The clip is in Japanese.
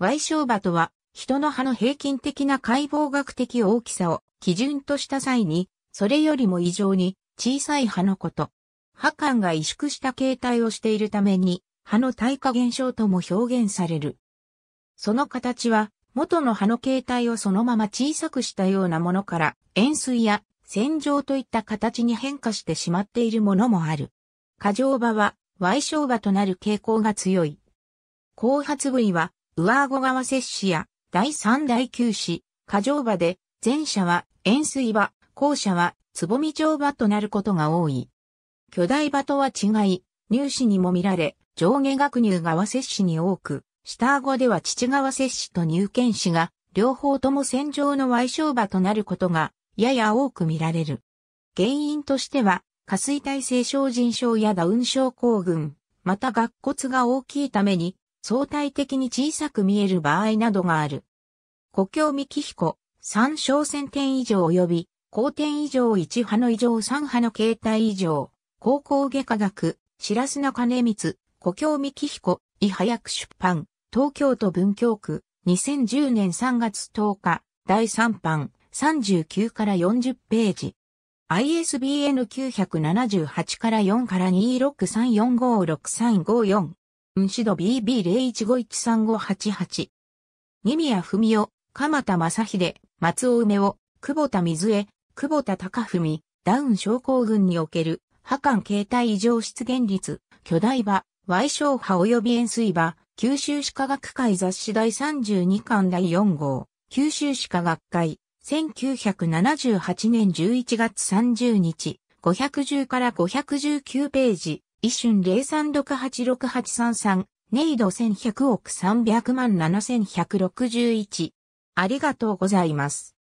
矮小場とは、人の歯の平均的な解剖学的大きさを基準とした際に、それよりも異常に小さい歯のこと。歯間が萎縮した形態をしているために、歯の退化現象とも表現される。その形は、元の歯の形態をそのまま小さくしたようなものから、円錐や線状といった形に変化してしまっているものもある。過剰場は、矮小場となる傾向が強い。後発部位は、上顎川摂氏や第三第九市、過剰場で、前者は円錐場、後者はつぼみ状場となることが多い。巨大場とは違い、乳歯にも見られ、上下学乳川摂氏に多く、下顎では父川摂氏と入県歯が、両方とも戦場の歪小場となることが、やや多く見られる。原因としては、下垂体性症腎症やダウン症候群、また顎骨が大きいために、相対的に小さく見える場合などがある。故郷幹彦、三小線点以上及び、高点以上一波の異常三波の形態異常、高校外科学、白砂金光、故郷幹彦、は早く出版、東京都文京区、2010年3月10日、第3版、39から40ページ。ISBN 978から4から263456354文し度 BB01513588。二宮文夫、鎌田正秀、松尾梅夫、久保田水江、久保田隆文、ダウン症候群における破間形態異常出現率、巨大場、矮小波及び円錐場、九州歯科学会雑誌第32巻第4号、九州歯科学会、1978年11月30日、510から519ページ。一瞬03686833、ネイド1100億300万7161。ありがとうございます。